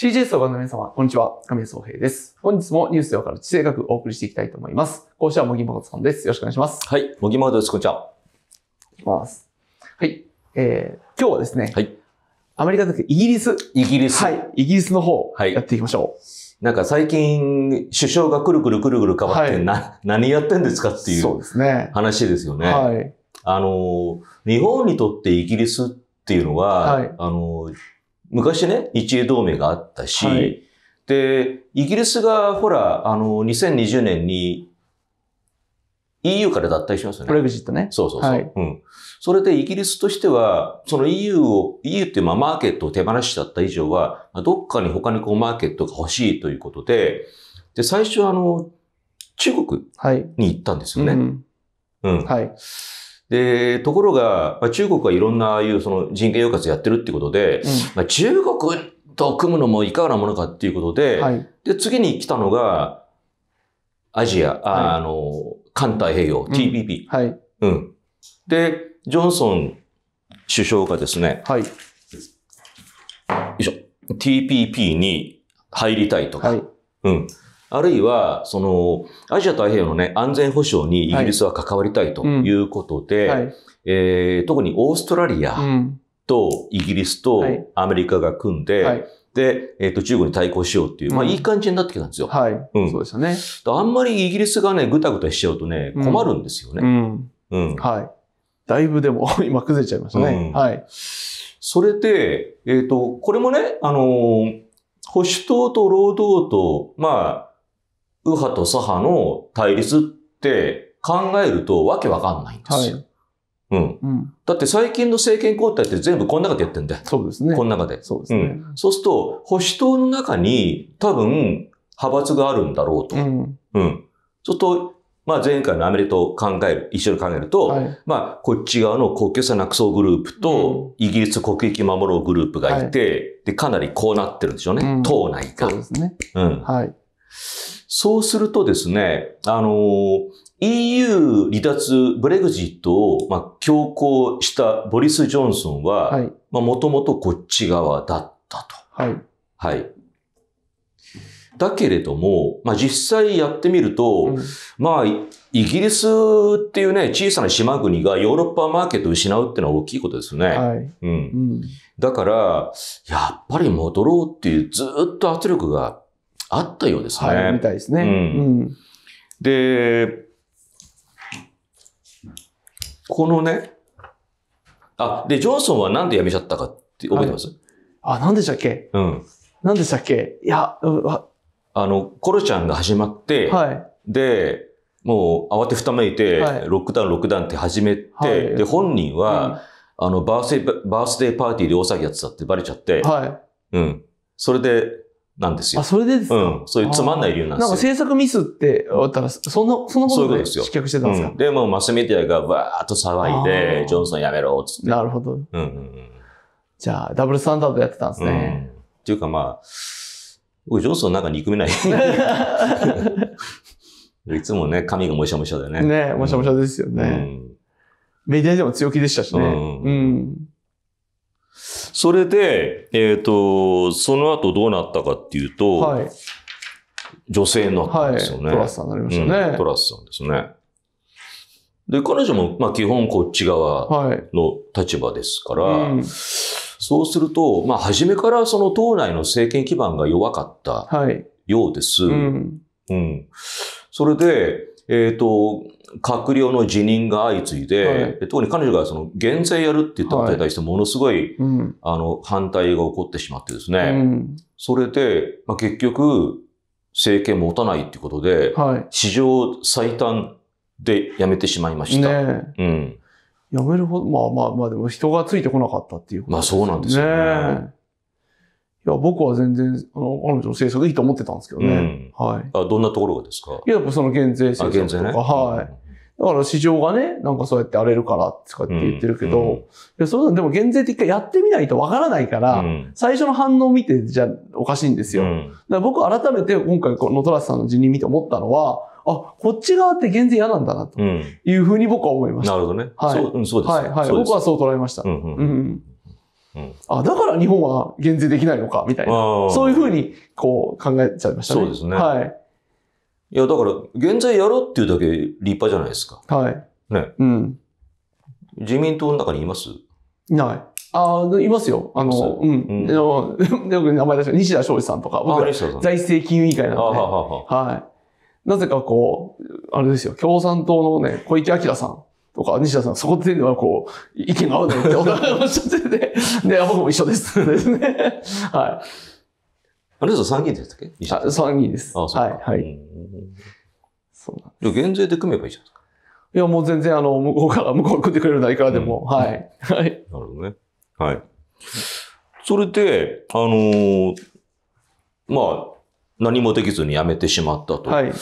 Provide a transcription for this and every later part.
c j s をご覧の皆様、こんにちは。神谷総平です。本日もニュースでわかる地政学お送りしていきたいと思います。講師は茂木誠さんです。よろしくお願いします。はい。茂木誠です。こんにちは。いきます。はい。えー、今日はですね。はい。アメリカだけイギリス。イギリス。はい。イギリスの方。はい。やっていきましょう。なんか最近、首相がくるくるくるくる変わって、はい、な、何やってんですかっていうそうですね。話ですよね。ねはい、あの、日本にとってイギリスっていうのは、はい、あの、昔ね、日英同盟があったし、はい、で、イギリスがほら、あの、2020年に EU から脱退しますよね。ブレグジットね。そうそうそう、はい、うん。それでイギリスとしては、その EU を、EU ってまあマーケットを手放しちゃった以上は、どっかに他にこうマーケットが欲しいということで、で、最初あの、中国に行ったんですよね。はい、うん、うん、はい。で、ところが、まあ、中国はいろんなああいうその人権抑圧やってるってことで、うん、まあ、中国と組むのもいかがなものかっていうことで、はい、で、次に来たのが、アジア、ああの、環太平洋、TPP、うん、はい。うん。で、ジョンソン首相がですね、はい。よいしょ。TPP に入りたいとか、はい、うん。あるいは、その、アジア太平洋のね、安全保障にイギリスは関わりたいということで、え特にオーストラリアとイギリスとアメリカが組んで、で、えっ、ー、と、中国に対抗しようっていう、まあ、いい感じになってきたんですよ。うん、はい。うん。そうですよね。あんまりイギリスがね、ぐたぐたしちゃうとね、困るんですよね。うん。うん。はい。だいぶでも、今崩れちゃいましたね。はい。それで、えっ、ー、と、これもね、あの保守党と労働党、まあ、右派と左派の対立って考えるとわけわかんないんですよ。はいうん、うん。だって最近の政権交代って全部この中でやってんだよ。そうですね。この中で。そうですね。うん、そうすると、保守党の中に多分派閥があるんだろうと。うん。うん。そうすると、まあ前回のアメリカと考える、一緒に考えると、はい、まあこっち側の国境差なくそうグループと、イギリス国益守ろうグループがいて、はい、で、かなりこうなってるんでしょうね。党内が。そうですね。うん。はい。そうするとですね、あの、EU 離脱、ブレグジットを、まあ、強行したボリス・ジョンソンは、まあ、もともとこっち側だったと。はい。はい。だけれども、まあ、実際やってみると、うん、まあ、イギリスっていうね、小さな島国がヨーロッパマーケットを失うっていうのは大きいことですね。はい。うん。うん、だから、やっぱり戻ろうっていうずっと圧力があったようですね。はい、みたいですね。うん、で、このね、あ、で、ジョンソンはなんで辞めちゃったかって覚えてます、あ、なんでしたっけうん。なんでしたっけいや、あの、コロちゃんが始まって、はい、で、もう慌てふためいて、はい、ロックダウン、ロックダウンって始めて、はい、で、本人は、うん、あのバースデー、バースデーパーティーで大騒ぎやってたってバレちゃって、はい、うん。それで、なんですよ。あ、それでですかうん。そういうつまんない理由なんですよ。なんか制作ミスってわったら、その、そのことで失脚してたんですか、うん、でもマスメディアがわーっと騒いで、ジョンソンやめろ、つって。なるほど。うんうんうん。じゃあ、ダブルスタンダードやってたんですね。うん、っていうかまあ、僕、ジョンソンなんか憎めない。いつもね、髪がもしゃもしゃだよね。ね、もしゃもしゃですよね。うん、メディアでも強気でしたしね。うん、うんそれで、えっ、ー、と、その後どうなったかっていうと、はい、女性になったんですよね。はい、トラスさんになりましたね、うん、トラスさんですね。で、彼女も、まあ、基本こっち側の立場ですから、はいうん、そうすると、まあ、初めからその党内の政権基盤が弱かったようです。はい、うん、うん。それで、えっ、ー、と、閣僚の辞任が相次いで、はい、特に彼女がその減税やるって言ったことに対してものすごい、はいうん、あの反対が起こってしまってですね、うん、それで、まあ、結局政権持たないっていうことで、はい、史上最短で辞めてしまいました。ね、うん、辞めるほど、まあまあまあでも人がついてこなかったっていうことですね。まあそうなんですよねいや、僕は全然、あの、彼女の政策いいと思ってたんですけどね。うん、はい。あ、どんなところがですかいや、やっぱその減税政策とか、ね、はい。だから市場がね、なんかそうやって荒れるからとかって言ってるけど、うん、いやそうでも減税って一回やってみないとわからないから、うん、最初の反応を見てじゃおかしいんですよ。うん、だから僕改めて今回このトラスさんの辞任見て思ったのは、あ、こっち側って減税嫌なんだなというふうに僕は思いました。なるほどね。はい、そう、そうです、はい、はい。僕はそう捉えました。うん、うんうん、あ、だから日本は減税できないのか、みたいな。そういうふうに、こう、考えちゃいましたね。そうですね。はい。いや、だから、減税やろうっていうだけ立派じゃないですか。はい。ね。うん。自民党の中にいますない。あいますよ。あの、うん。うん、よく名前出した西田昌司さんとか、僕は財政金融委員会なので、はい。なぜかこう、あれですよ、共産党のね、小池晃さん。とか、西田さん、そこで、ていうはこう、意見が合うねってお互いおっしゃってて、で、僕も一緒です。ですね。はい。あれですよ、参議院でしたっけあ参議院です。ああそうはい。はい。そうなんです。減税で組めばいいじゃないですか。いや、もう全然、あの、向こうから、向こう組んでくれるならいくらでも、うん、はい。はい。なるほどね。はい。それで、あのー、まあ、何もできずに辞めてしまったと。はい。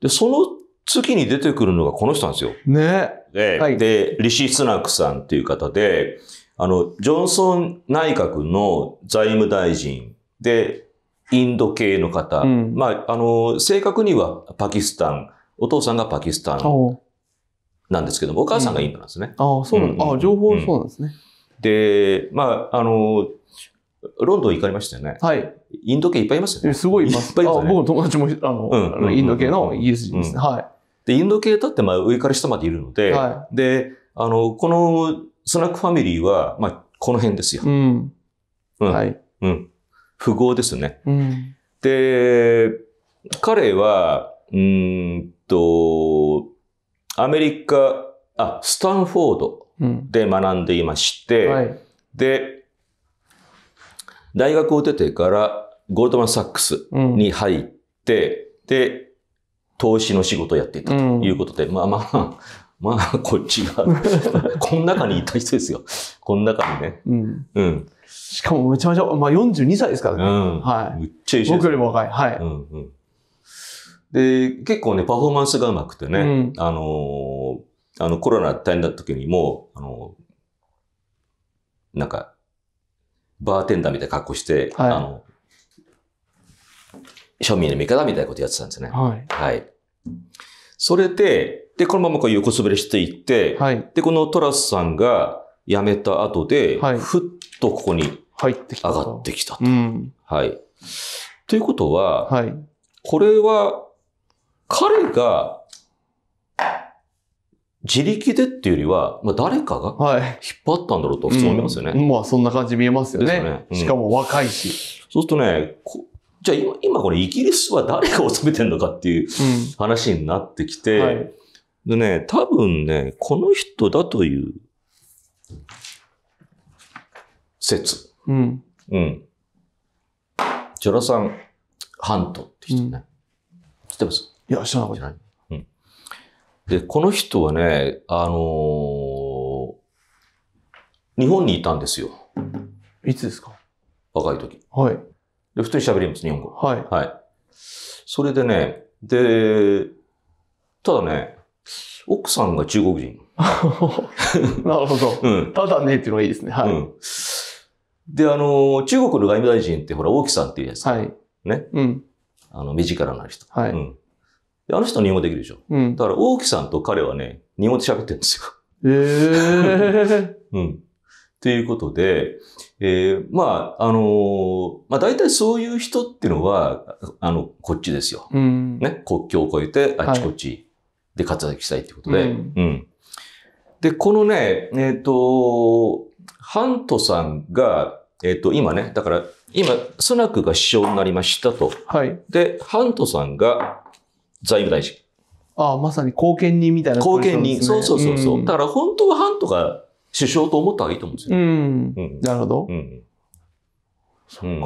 で、その次に出てくるのがこの人なんですよ。ね。で、はい、でリシ・スナックさんっていう方で、あの、ジョンソン内閣の財務大臣で、インド系の方、うん、まあ、あの、正確にはパキスタン、お父さんがパキスタンなんですけども、お母さんがインドなんですね。うん、ああ、そうなんですんあ情報そうなんですね。で、まあ、あの、ロンドン行かれましたよね。はい。インド系いっぱいいますよね。すごいいます。いっぱいいます、ね、僕の友達も、あの、インド系のイギリス人ですね。はい。で、インド系だってまあ上から下までいるので、はい、で、あの、このスナックファミリーは、まあ、この辺ですよ。うん。うん。はい。うん。富豪ですね。うん、で、彼は、うんと、アメリカ、あ、スタンフォードで学んでいまして、うんはい、で、大学を出てからゴールドマン・サックスに入って、うん、で、投資の仕事をやっていたということで、うん、まあまあ、まあ、こっちが この中にいた人ですよ。この中にね。うん。うん。しかもめちゃめちゃ、まあ42歳ですからね。うん。はい。むっちゃ一緒僕よりも若い。はい。うんうん。で、結構ね、パフォーマンスがうまくてね、うん、あの、あのコロナ大変だった時にも、あの、なんか、バーテンダーみたいな格好して、はい、あの、庶民の味方みたいなことやってたんですね。はい。はい。それで、で、このままこう横滑りしていって、はい。で、このトラスさんが辞めた後で、はい。ふっとここに上がってきたと。うん。はい。ということは、はい。これは、彼が自力でっていうよりは、まあ、誰かが引っ張ったんだろうとそう思いますよね。はいうん、まあそんな感じ見えますよね。ねうん、しかも若いし。そうするとね、じゃあ今これイギリスは誰が治めてるのかっていう話になってきて、うんはい、でね、多分ね、この人だという説。うん。うん。ジョラサン・ハントって人ね。うん、知ってますいや、知らなかない。うん。で、この人はね、あのー、日本にいたんですよ。いつですか若い時。はい。で、普通に喋ります、日本語。はい。はい。それでね、で、ただね、奥さんが中国人。なるほど。うん。ただねっていうのがいいですね。はい。うん、で、あの、中国の外務大臣ってほら、王毅さんっていうやつ。はい。ね。うん。あの、身近な人。はい。うん。で、あの人は日本語できるでしょ。うん。だから、王毅さんと彼はね、日本で喋ってるんですよ。ええー。うん。っていうことで、えー、まあ、あのー、まあ大体そういう人っていうのは、あの、こっちですよ。うん、ね、国境を越えて、あちこちで活躍したいということで、はい、うん。で、このね、えっ、ー、と、ハントさんが、えっ、と、今ね、だから、今、スナックが首相になりましたと。はい。で、ハントさんが財務大臣。ああ、まさに後見人みたいな、ね、後見人。そうそうそうそう、うん、だから本当はハントが首相と思った方がいいと思うんですよ、うん。なるほど。うん。そう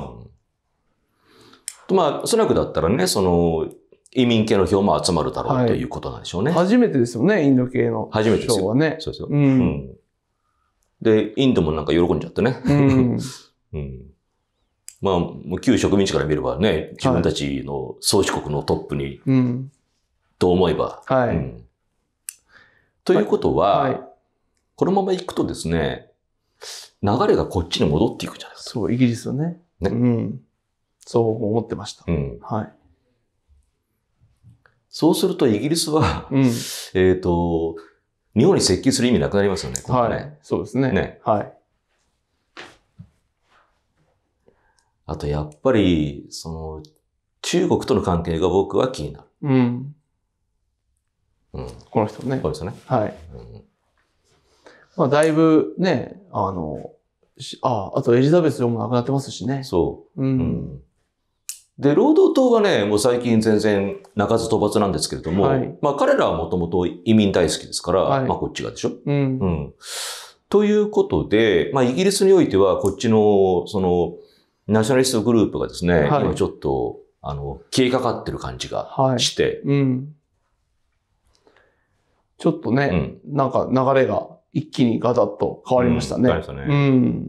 か。まあ、そらくだったらね、その、移民系の票も集まるだろう、はい、ということなんでしょうね。初めてですよね、インド系の、ね。初めてですよ。ね。そうですよ、うん、うん。で、インドもなんか喜んじゃってね。うん。うん、まあ、旧植民地から見ればね、自分たちの宗主国のトップに、はい、と思えば。はい、うん。ということは、はい、このまま行くとですね、流れがこっちに戻っていくじゃないですか。そう、イギリスはね。ね。うん。そう思ってました。うん。はい。そうするとイギリスは、うん、えっ、と、日本に接近する意味なくなりますよね。ここねはい。そうですね。ね。はい。あと、やっぱり、その、中国との関係が僕は気になる。うん。うん。この人ね。この人ね。はい。うんまあ、だいぶね、あの、あ、あとエリザベス女も亡くなってますしね。そう。うん、うんで、労働党はね、もう最近全然鳴かず討伐なんですけれども、はい、まあ彼らはもともと移民大好きですから、はい、まあこっちがでしょ、うん、うん。ということで、まあイギリスにおいてはこっちの、その、ナショナリストグループがですね、はい、今ちょっと、あの、消えかかってる感じがして、うん、ちょっとね、うん、なんか流れが一気にガタッと変わりましたね。うん、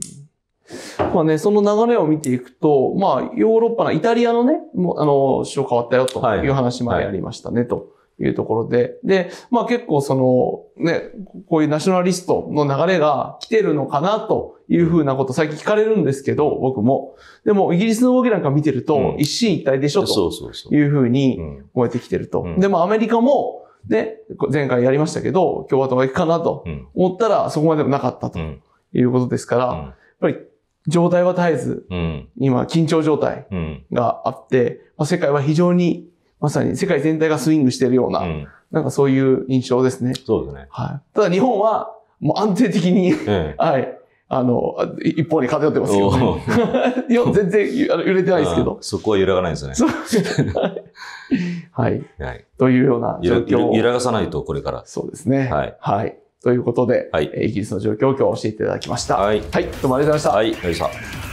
まあね、その流れを見ていくと、まあ、ヨーロッパのイタリアのね、もう、あの、首相変わったよという話までありましたね、というところで。で、まあ結構その、ね、こういうナショナリストの流れが来てるのかなというふうなこと最近聞かれるんですけど、僕も。でも、イギリスの動きなんか見てると、一進一退でしょ、というふうに思えてきてると。で、まあアメリカも、で、前回やりましたけど、共和党が行くかなと思ったら、そこまでもなかったということですから、やっぱり状態は絶えず、今、緊張状態があって、まあ、世界は非常に、まさに世界全体がスイングしているような、なんかそういう印象ですね。そうですね。はい。ただ日本は、もう安定的に はい。あの、一方に偏ってますけど、ね、全然揺れてないですけど。そこは揺らがないですね。はい。はい。というような状況を。揺らがさないと、これから。そうですね。はい。はい。ということで、はい、イギリスの状況を今日教えていただきました。はい。はい、どうもありがとうございました。はい、ありがとうございました。